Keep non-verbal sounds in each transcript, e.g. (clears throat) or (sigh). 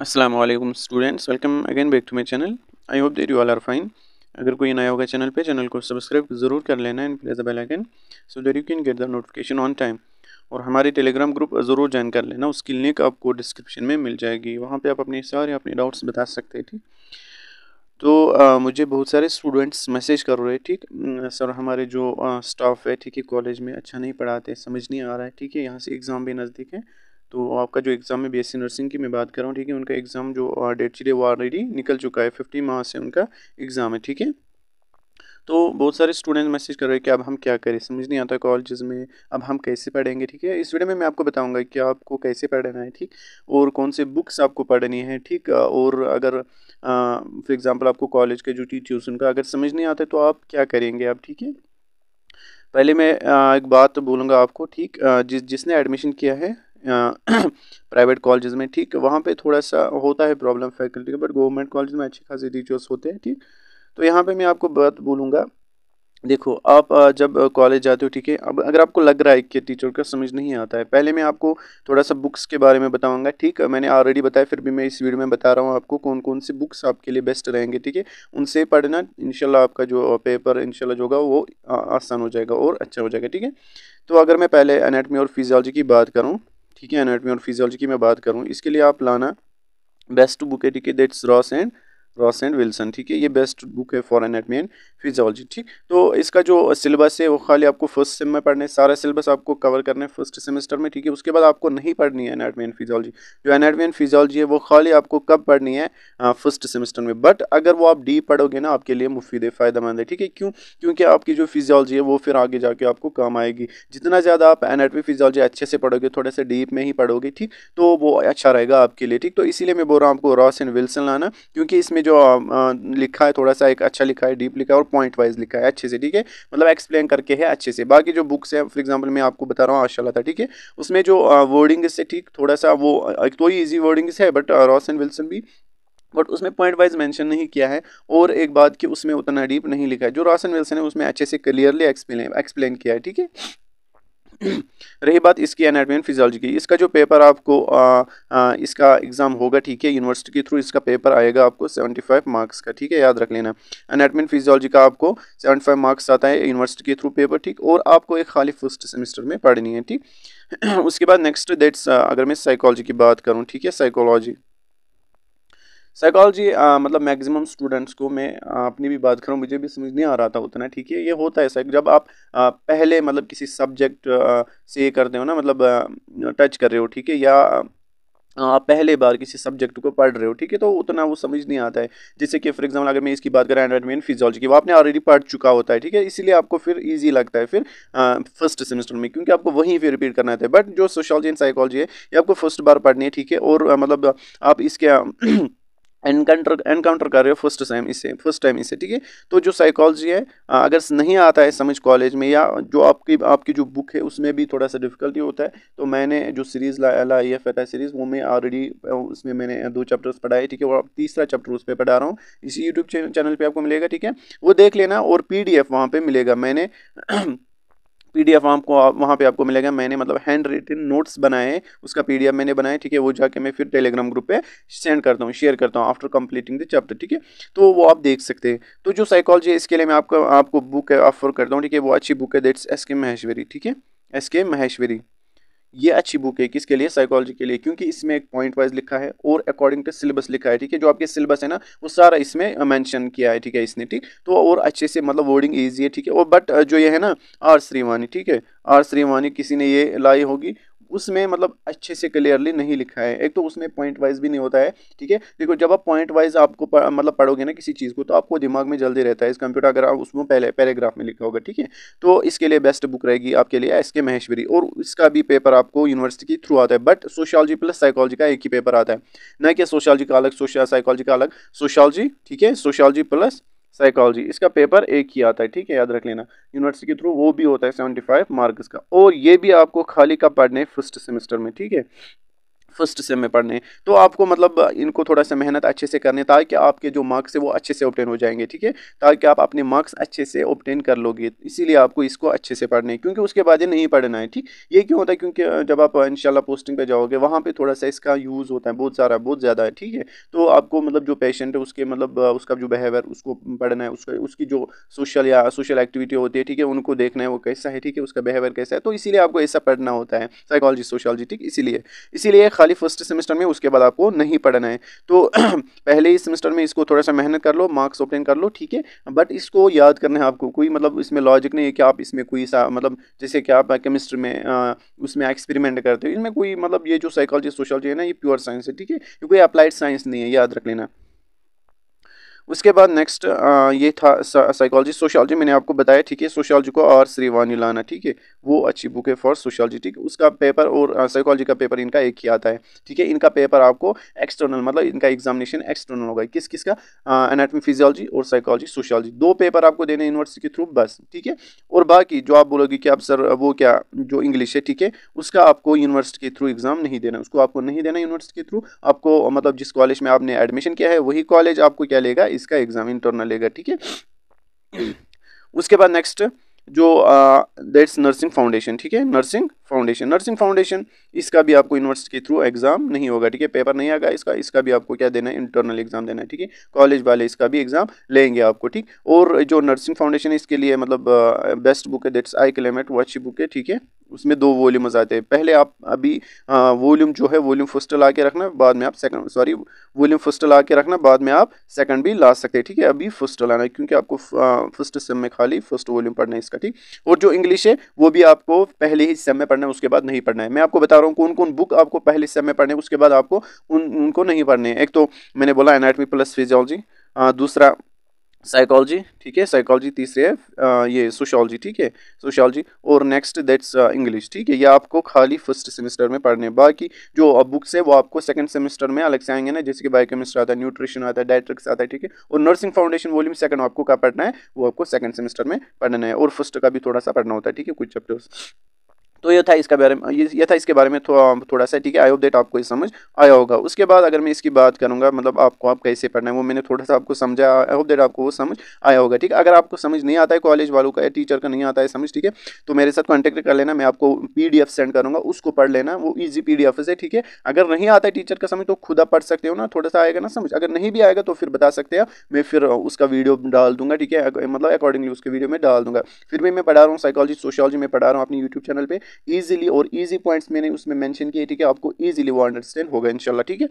Aslam students welcome again back to my channel I hope that you all are fine अगर कोई नया होगा channel पे चैनल को सब्सक्राइब ज़रूर कर लेना and press the bell icon so that you can get the notification on time और हमारे टेलीग्राम ग्रुप ज़रूर ज्वाइन कर लेना उसकी लिंक आपको डिस्क्रिप्शन में मिल जाएगी वहाँ पर आप अपने सारे अपने डाउट्स बता सकते हैं ठीक तो आ, मुझे बहुत सारे स्टूडेंट्स मैसेज कर रहे हैं ठीक सर हमारे जो स्टाफ है ठीक है कॉलेज में अच्छा नहीं पढ़ाते समझ नहीं आ रहा है ठीक है यहाँ से एग्ज़ाम भी नज़दीक है तो आपका जो एग्ज़ाम है बी नर्सिंग की मैं बात कर रहा हूँ ठीक है उनका एग्ज़ाम जो डेट शीट है वो ऑलरेडी निकल चुका है फिफ्टी माह से उनका एग्ज़ाम है ठीक है तो बहुत सारे स्टूडेंट मैसेज कर रहे हैं कि अब हम क्या करें समझ नहीं आता कॉलेज में अब हम कैसे पढ़ेंगे ठीक है इस वीडियो में मैं आपको बताऊंगा कि आपको कैसे पढ़ना है ठीक और कौन से बुक्स आपको पढ़नी है ठीक और अगर फॉर एग्ज़ाम्पल आपको कॉलेज के जो टीचर्स उनका अगर समझ नहीं आता तो आप क्या करेंगे आप ठीक है पहले मैं एक बात बोलूँगा आपको ठीक जिस जिसने एडमिशन किया है प्राइवेट कॉलेज (clears throat) में ठीक वहाँ पे थोड़ा सा होता है प्रॉब्लम फैकल्टी का बट गवर्नमेंट कॉलेज में अच्छी खासी टीचर्स होते हैं ठीक तो यहाँ पे मैं आपको बात बोलूँगा देखो आप जब कॉलेज जाते हो ठीक है अब अगर आपको लग रहा है कि टीचर का समझ नहीं आता है पहले मैं आपको थोड़ा सा बुक्स के बारे में बताऊंगा ठीक है मैंने ऑलरेडी बताया फिर भी मैं इस वीडियो में बता रहा हूँ आपको कौन कौन से बुक्स आपके लिए बेस्ट रहेंगे ठीक है उनसे पढ़ना इनशाला आपका जो पेपर इनशाला जो होगा वो आसान हो जाएगा और अच्छा हो जाएगा ठीक है तो अगर मैं पहले अनेटमी और फिजियोलॉजी की बात करूँ ठीक है एनाटमी और फिजियोलॉजी की मैं बात करूँ इसके लिए आप लाना बेस्ट बुक है that's Ross and Ross and Wilson ठीक है ये बेस्ट बुक है फॉर एनेटमी एंड फिजियोलॉजी ठीक तो इसका जो सिलेबस है वो खाली आपको फर्स्ट सेम में पढ़ने सारे सारा सिलेबस आपको कवर करने फर्स्ट सेमेस्टर में ठीक है उसके बाद आपको नहीं पढ़नी है एनाटमी एंड फिजियोलॉजी जो एनेटमी एंड फिजियोलॉजी है वो खाली आपको कब पढ़नी है फर्स्ट हाँ, सेमेस्टर में बट अगर वो आप डी पढ़ोगे ना आपके लिए मुफीद फ़ायदेमंद है ठीक है क्यों क्योंकि आपकी जो फिजियोलॉजी है वो फिर आगे जाके आपको काम आएगी जितना ज़्यादा आप एनेटमी फिजियोलॉजी अच्छे से पढ़ोगे थोड़े से डीप में ही पढ़ोगे ठीक तो वो अच्छा रहेगा आपके लिए ठीक तो इसीलिए मैं बोल रहा हूँ आपको रॉस एंड विल्सन लाना क्योंकि इसमें जो लिखा है थोड़ा सा एक अच्छा लिखा है डीप लिखा है और पॉइंट वाइज लिखा है अच्छे से ठीक है मतलब एक्सप्लेन करके है अच्छे से बाकी जो बुक्स है फॉर एग्जाम्पल मैं आपको बता रहा हूँ आशाला था ठीक है उसमें जो वर्डिंग से ठीक थोड़ा सा वो एक तो ही ईजी वर्डिंग्स है बट रॉसन विल्सन भी बट उसमें पॉइंट वाइज मेंशन नहीं किया है और एक बात कि उसमें उतना डीप नहीं लिखा है जो रॉसन विल्सन है उसमें अच्छे से क्लियरली एक्सप्लेन एक्सप्लेन किया है ठीक है (clears throat) रही बात इसकी एनाटमी एंड फिजियोलॉजी की इसका जो पेपर आपको आ, आ, इसका एग्ज़ाम होगा ठीक है यूनिवर्सिटी के थ्रू इसका पेपर आएगा आपको 75 मार्क्स का ठीक है याद रख लेना एनाटमी एंड फिजियोलॉजी का आपको 75 मार्क्स आता है यूनिवर्सिटी के थ्रू पेपर ठीक और आपको एक खाली फर्स्ट सेमेस्टर में पढ़नी है ठीक (clears throat) उसके बाद नेक्स्ट डेट्स अगर मैं साइकोलॉजी की बात करूँ ठीक है साइकोलॉजी साइकोलॉजी मतलब मैक्सिमम स्टूडेंट्स को मैं अपनी भी बात करूँ मुझे भी समझ नहीं आ रहा था उतना ठीक है ये होता है जब आप आ, पहले मतलब किसी सब्जेक्ट से करते हो ना मतलब टच कर रहे हो ठीक है या आप पहले बार किसी सब्जेक्ट को पढ़ रहे हो ठीक है तो उतना वो समझ नहीं आता है जैसे कि फॉर एग्जांपल अगर मैं इसकी बात करें एंड फिजियोलॉजी की वो आपने ऑलरेडी पढ़ चुका होता है ठीक है इसीलिए आपको फिर ईजी लगता है फिर फर्स्ट सेमेस्टर में क्योंकि आपको वहीं फिर रिपीट करना है बट जो सोशोलॉजी एंड साइकोलॉजी है ये आपको फर्स्ट बार पढ़नी है ठीक है और मतलब आप इसके एनकाउंटर एनकाउंटर कर रहे हो फर्स्ट टाइम इसे फर्स्ट टाइम इसे ठीक है तो जो साइकोलॉजी है अगर नहीं आता है समझ कॉलेज में या जो आपकी आपकी जो बुक है उसमें भी थोड़ा सा डिफिकल्टी होता है तो मैंने जो सीरीज़ ला लाई है फतह सीरीज़ वो मैं ऑलरेडी उसमें मैंने दो चैप्टर्स पढ़ाए ठीक है और तीसरा चैप्टर उस पर पढ़ा रहा हूँ इसी यूट्यूब चैनल पर आपको मिलेगा ठीक है वो देख लेना और पी डी वहाँ पर मिलेगा मैंने (clears throat) पीडीएफ आपको वहाँ पे आपको मिलेगा मैंने मतलब हैंड रिटन नोट्स बनाए उसका पीडीएफ मैंने बनाया ठीक है वो जाके मैं फिर टेलीग्राम ग्रुप पे सेंड करता हूँ शेयर करता हूँ आफ्टर कंप्लीटिंग द चैप्टर ठीक है तो वो आप देख सकते हैं तो जो साइकोलॉजी है इसके लिए मैं आपको आपको बुक ऑफर करता हूँ ठीक है वो अच्छी बुक है दैट्स एस के महेश्वरी ठीक है एस के महेश्वरी ये अच्छी बुक है किसके लिए साइकोलॉजी के लिए क्योंकि इसमें एक पॉइंट वाइज लिखा है और अकॉर्डिंग टू सिलेबस लिखा है ठीक है जो आपके सिलेबस है ना वो सारा इसमें मेंशन किया है ठीक है इसने ठीक तो और अच्छे से मतलब वर्डिंग ईजी है ठीक है और बट जो ये है ना आर श्रीवानी ठीक है आर श्रीवानी किसी ने ये लाई होगी उसमें मतलब अच्छे से क्लियरली नहीं लिखा है एक तो उसमें पॉइंट वाइज भी नहीं होता है ठीक है देखो जब आप पॉइंट वाइज आपको मतलब पढ़ोगे ना किसी चीज़ को तो आपको दिमाग में जल्दी रहता है इस कंप्यूटर अगर आप उसमें पहले पैराग्राफ में लिखा होगा ठीक है तो इसके लिए बेस्ट बुक रहेगी आपके लिए एस के महेश्वरी और इसका भी पेपर आपको यूनिवर्सिटी के थ्रू आता है बट सोशलॉजी प्लस साइकोलॉजी का एक ही पेपर आता है ना कि सोशलॉजी का अलग सोशल साइकोलॉजी का अलग सोशलॉजी ठीक है सोशलॉजी प्लस साइकोलॉजी इसका पेपर एक ही आता है ठीक है याद रख लेना यूनिवर्सिटी के थ्रू वो भी होता है सेवेंटी फाइव मार्क्स का और ये भी आपको खाली का पढ़ने फर्स्ट सेमेस्टर में ठीक है फर्स्ट सेम में पढ़ने तो आपको मतलब इनको थोड़ा सा मेहनत अच्छे से करने ताकि आपके जो मार्क्स है वो अच्छे से ऑप्टेन हो जाएंगे ठीक है ताकि आप अपने मार्क्स अच्छे से ऑप्टेन कर लोगे इसीलिए आपको इसको अच्छे से पढ़ने क्योंकि उसके बाद ये नहीं पढ़ना है ठीक ये क्यों होता है क्योंकि जब आप इनशाला पोस्टिंग पर जाओगे वहाँ पर थोड़ा सा इसका यूज़ होता है बहुत सारा बहुत ज़्यादा है ठीक है तो आपको मतलब जो पेशेंट है उसके मतलब उसका जो बिहेवियर उसको पढ़ना है उसका उसकी जो सोशल या सोशल एक्टिविटी होती है ठीक है उनको देखना है वो कैसा है ठीक है उसका बिहेवियर कैसा है तो इसीलिए आपको ऐसा पढ़ना होता है साइकोलॉजी सोशलॉजी ठीक इसीलिए इसीलिए खाली खाली फर्स्ट सेमेस्टर में उसके बाद आपको नहीं पढ़ना है तो (clears throat) पहले ही सेमेस्टर में इसको थोड़ा सा मेहनत कर लो मार्क्स ऑप्टेन कर लो ठीक है बट इसको याद करना है आपको कोई मतलब इसमें लॉजिक नहीं है कि आप इसमें कोई सा मतलब जैसे कि आप केमिस्ट्री में आ, उसमें एक्सपेरिमेंट करते हो इसमें कोई मतलब ये जो साइकोलॉजी सोशोलॉजी है ना ये प्योर साइंस है ठीक है ये कोई अप्लाइड साइंस नहीं है याद रख लेना उसके बाद नेक्स्ट ये था साइकोलॉजी सोशियोलॉजी मैंने आपको बताया ठीक है सोशियोलॉजी को आर श्रीवानी लाना ठीक है वो अच्छी बुक है फॉर सोशियोलॉजी ठीक है उसका पेपर और साइकोलॉजी का पेपर इनका एक ही आता है ठीक है इनका पेपर आपको एक्सटर्नल मतलब इनका एग्जामिनेशन एक्सटर्नल होगा किस किस का एनाटमी फिजियोलॉजी और साइकोलॉजी सोशियोलॉजी दो पेपर आपको देने यूनिवर्सिटी के थ्रू बस ठीक है और बाकी जो आप बोलोगे कि आप सर वो क्या जो इंग्लिश है ठीक है उसका आपको यूनिवर्सिटी के थ्रू एग्ज़ाम नहीं देना उसको आपको नहीं देना यूनिवर्सिटी के थ्रू आपको मतलब जिस कॉलेज में आपने एडमिशन किया है वही कॉलेज आपको क्या लेगा इसका एग्जाम इंटरनल लेगा ठीक है उसके बाद नेक्स्ट जो दैट्स नर्सिंग फाउंडेशन ठीक है नर्सिंग फाउंडेशन नर्सिंग फाउंडेशन इसका भी आपको यूनिवर्सिटी के थ्रू एग्जाम नहीं होगा ठीक है पेपर नहीं आएगा इसका इसका भी आपको क्या देना है इंटरनल एग्जाम देना है ठीक है कॉलेज वाले इसका भी एग्जाम लेंगे आपको ठीक और जो नर्सिंग फाउंडेशन इसके लिए मतलब बेस्ट बुक है दैट्स आई क्लेमेट वो बुक है ठीक है उसमें दो वॉल्यूम्स आते हैं पहले आप अभी वॉल्यूम जो है वॉल्यूम फर्स्ट ला के रखना बाद में आप सेकंड सॉरी वॉल्यूम फर्स्ट ला के रखना बाद में आप सेकंड भी ला सकते हैं ठीक है अभी फर्स्ट लाना है क्योंकि आपको फर्स्ट सेम में खाली फर्स्ट वॉल्यूम पढ़ना है इसका का ठीक और जो इंग्लिश है वो भी आपको पहले ही में पढ़ना है उसके बाद नहीं पढ़ना है मैं आपको बता रहा हूँ कौन कौन बुक आपको पहले में पढ़ने उसके बाद आपको उन उनको नहीं पढ़ने हैं एक तो मैंने बोला एनाटमी प्लस फिजियोलॉजी दूसरा साइकोलॉजी ठीक है साइकोलॉजी तीसरे है आ, ये सोशोलॉजी ठीक है सोशोलॉजी और नेक्स्ट दैट्स इंग्लिश ठीक है ये आपको खाली फर्स्ट सेमेस्टर में पढ़ने बाकी जो बुक्स है वो आपको सेकंड सेमेस्टर में अलग से आएंगे ना जैसे कि बायोकेमिस्ट्री आता है न्यूट्रिशन आता है डायट्रिक्स आता है ठीक है और नर्सिंग फाउंडेशन वॉल्यूम सेकंड आपको क्या पढ़ना है वो आपको सेकंड सेमेस्टर में पढ़ना है और फर्स्ट का भी थोड़ा सा पढ़ना होता है ठीक है कुछ चैप्टर्स तो यह था इसका बारे में ये था इसके बारे में थोड़ा थोड़ा सा ठीक है आई होप डेट आपको ये समझ आया होगा उसके बाद अगर मैं इसकी बात करूँगा मतलब आपको आप कैसे पढ़ना है वो मैंने थोड़ा सा आपको समझा आई होप डेट आपको वो समझ आया होगा ठीक है अगर आपको समझ नहीं आता है कॉलेज वालों का या टीचर का नहीं आता है समझ ठीक है तो मेरे साथ कॉन्टेक्ट कर लेना मैं आपको पी सेंड करूँगा उसको पढ़ लेना वो ईजी पी डी है ठीक है अगर नहीं आता है टीचर का समझ तो खुद आप पढ़ सकते हो ना थोड़ा सा आएगा ना समझ अगर नहीं भी आएगा तो फिर बता सकते हैं मैं फिर उसका वीडियो डाल दूंगा ठीक है मतलब अकॉर्डिंगली उसके वीडियो में डाल दूंगा फिर भी मैं पढ़ा रहा हूँ साइकोलॉजी सोशोलॉजी में पढ़ा रहा हूँ अपनी यूट्यूब चैनल पर ईजिली और ईजी पॉइंट्स मैंने उसमें मैंशन किए ठीक है आपको ईजिली वो अंडरस्टैंड होगा इनशाला ठीक है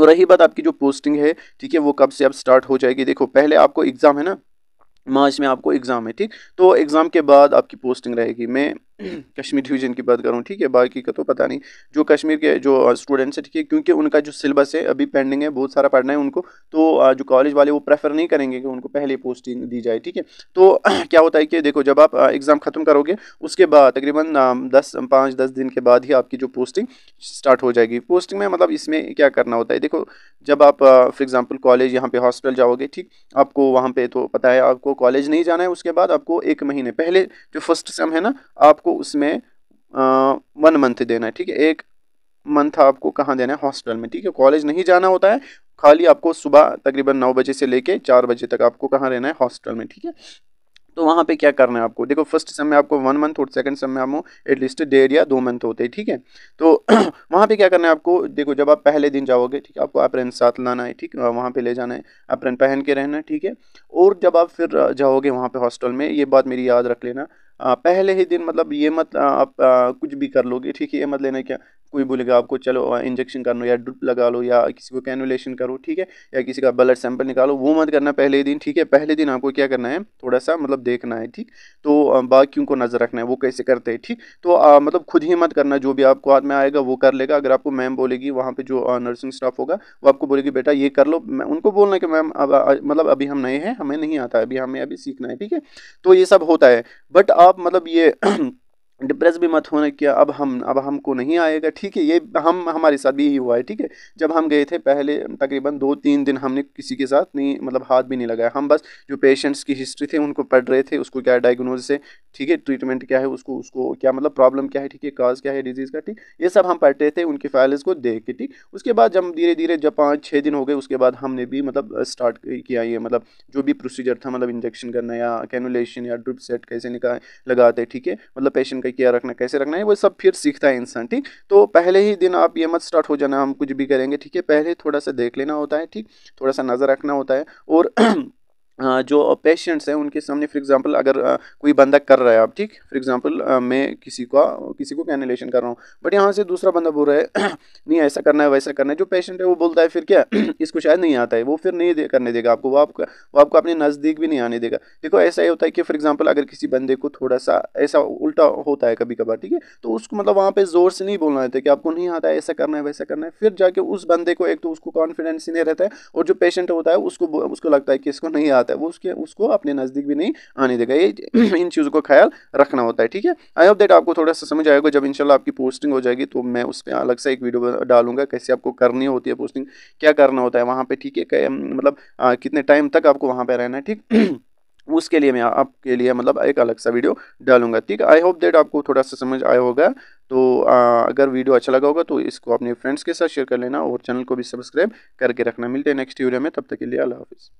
और रही बात आपकी जो पोस्टिंग है ठीक है वो कब से अब स्टार्ट हो जाएगी देखो पहले आपको एग्ज़ाम है ना मार्च में आपको एग्ज़ाम है ठीक तो एग्ज़ाम के बाद आपकी पोस्टिंग रहेगी मैं (clears throat) कश्मीर डिवीजन की बात करूँ ठीक है बाकी का तो पता नहीं जो कश्मीर के जो स्टूडेंट्स हैं ठीक है क्योंकि उनका जो सिलेबस है अभी पेंडिंग है बहुत सारा पढ़ना है उनको तो जो कॉलेज वाले वो प्रेफर नहीं करेंगे कि उनको पहले पोस्टिंग दी जाए ठीक है तो (clears throat) क्या होता है कि देखो जब आप एग्ज़ाम ख़त्म करोगे उसके बाद तकरीबन दस पाँच दस दिन के बाद ही आपकी जो पोस्टिंग स्टार्ट हो जाएगी पोस्टिंग में मतलब इसमें क्या करना होता है देखो जब आप फॉर एग्ज़ाम्पल कॉलेज यहाँ पे हॉस्टल जाओगे ठीक आपको वहाँ पर तो पता है आपको कॉलेज नहीं जाना है उसके बाद आपको एक महीने पहले जो फर्स्ट सेम है ना आपको आपको उसमें वन मंथ देना है ठीक है एक मंथ आपको कहाँ देना है हॉस्टल में ठीक है कॉलेज नहीं जाना होता है खाली आपको सुबह तकरीबन नौ बजे से लेके चार बजे तक आपको कहाँ रहना है हॉस्टल में ठीक है तो वहाँ पे क्या करना है आपको देखो फर्स्ट समय में आपको वन मंथ और सेकंड समय में आपको एटलीस्ट डेढ़ या दो मंथ होते हैं ठीक है तो (clears throat) वहाँ पे क्या करना है आपको देखो जब आप पहले दिन जाओगे ठीक है आपको अप्रेन साथ लाना है ठीक है वहाँ पे ले जाना है अप्रेन पहन के रहना है ठीक है और जब आप फिर जाओगे वहाँ पे हॉस्टल में ये बात मेरी याद रख लेना आ, पहले ही दिन मतलब ये मत आप कुछ भी कर लोगे ठीक है ये मत लेना क्या कोई बोलेगा आपको चलो इंजेक्शन कर लो या ड्रिप लगा लो या किसी को कैनुलेशन करो ठीक है या किसी का ब्लड सैंपल निकालो वो मत करना पहले दिन ठीक है पहले दिन आपको क्या करना है थोड़ा सा मतलब देखना है ठीक तो बाकियों को नज़र रखना है वो कैसे करते हैं ठीक तो आ, मतलब खुद ही मत करना जो भी आपको हाथ में आएगा वो कर लेगा अगर आपको मैम बोलेगी वहाँ पर जो नर्सिंग स्टाफ होगा वो आपको बोलेगी बेटा ये कर लो मैं उनको बोलना कि मैम अब मतलब अभी हम नए हैं हमें नहीं आता अभी हमें अभी सीखना है ठीक है तो ये सब होता है बट आप मतलब ये (clears throat) डिप्रेस भी मत होने कि अब हम अब हमको नहीं आएगा ठीक है ये हम हमारे साथ भी यही हुआ है ठीक है जब हम गए थे पहले तकरीबन दो तीन दिन हमने किसी के साथ नहीं मतलब हाथ भी नहीं लगाया हम बस जो पेशेंट्स की हिस्ट्री थे उनको पढ़ रहे थे उसको क्या डायग्नोज है ठीक है ट्रीटमेंट क्या है उसको उसको क्या मतलब प्रॉब्लम क्या है ठीक है काज क्या है डिजीज़ का ठीक ये सब हम पढ़ रहे थे उनके फाइल्स को देख के ठीक उसके बाद जब धीरे धीरे जब पाँच छः दिन हो गए उसके बाद हमने भी मतलब स्टार्ट किया ये मतलब जो भी प्रोसीजर था मतलब इंजेक्शन करना या कैनुलेशन या ड्रिप सेट कैसे निकाल लगाते ठीक है मतलब पेशेंट पे क्या रखना कैसे रखना है वो सब फिर सीखता है इंसान ठीक तो पहले ही दिन आप ये मत स्टार्ट हो जाना हम कुछ भी करेंगे ठीक है पहले थोड़ा सा देख लेना होता है ठीक थोड़ा सा नज़र रखना होता है और (clears throat) जो पेशेंट्स हैं उनके सामने फॉर एग्जांपल अगर कोई बंदा कर रहा है आप ठीक फॉर एग्जांपल मैं किसी का किसी को कैनलेशन कर रहा हूँ बट यहाँ से दूसरा बंदा बोल रहा है (clears throat) नहीं ऐसा करना है वैसा करना है जो पेशेंट है वो बोलता है फिर क्या (clears throat) इसको शायद नहीं आता है वो फिर नहीं दे, करने देगा आपको वो आपको वो आपको अपने नज़दीक भी नहीं आने देगा देखो ऐसा ही होता है कि फॉर एग्जाम्पल अगर किसी बंदे को थोड़ा सा ऐसा उल्टा होता है कभी कभार ठीक है तो उसको मतलब वहाँ पर ज़ोर से नहीं बोलना रहता कि आपको नहीं आता है ऐसा करना है वैसा करना है फिर जाके उस बंदे को एक तो उसको कॉन्फिडेंस ही नहीं रहता है और जो पेशेंट होता है उसको उसको लगता है कि इसको नहीं आता है वो उसके उसको अपने नज़दीक भी नहीं आने देगा ये (clears throat) इन चीज़ों का ख्याल रखना होता है ठीक है आई होप दैट आपको थोड़ा सा समझ आएगा जब इंशाल्लाह आपकी पोस्टिंग हो जाएगी तो मैं उस पर अलग से एक वीडियो डालूंगा कैसे आपको करनी होती है पोस्टिंग क्या करना होता है वहाँ पर ठीक है मतलब कितने टाइम तक आपको वहाँ पर रहना है ठीक (clears throat) उसके लिए मैं आपके लिए मतलब एक अलग सा वीडियो डालूंगा ठीक आई होप दैट आपको थोड़ा सा समझ आया होगा तो आ, अगर वीडियो अच्छा लगा होगा तो इसको अपने फ्रेंड्स के साथ शेयर कर लेना और चैनल को भी सब्सक्राइब करके रखना मिलते हैं नेक्स्ट वीडियो में तब तक के लिए अल्लाह हाफिज़